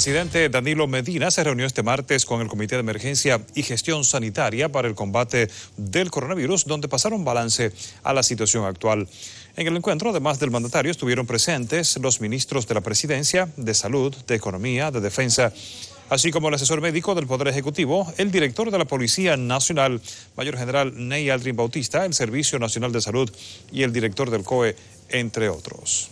El presidente Danilo Medina se reunió este martes con el Comité de Emergencia y Gestión Sanitaria para el combate del coronavirus, donde pasaron balance a la situación actual. En el encuentro, además del mandatario, estuvieron presentes los ministros de la Presidencia, de Salud, de Economía, de Defensa, así como el asesor médico del Poder Ejecutivo, el director de la Policía Nacional, Mayor General Ney Aldrin Bautista, el Servicio Nacional de Salud y el director del COE, entre otros.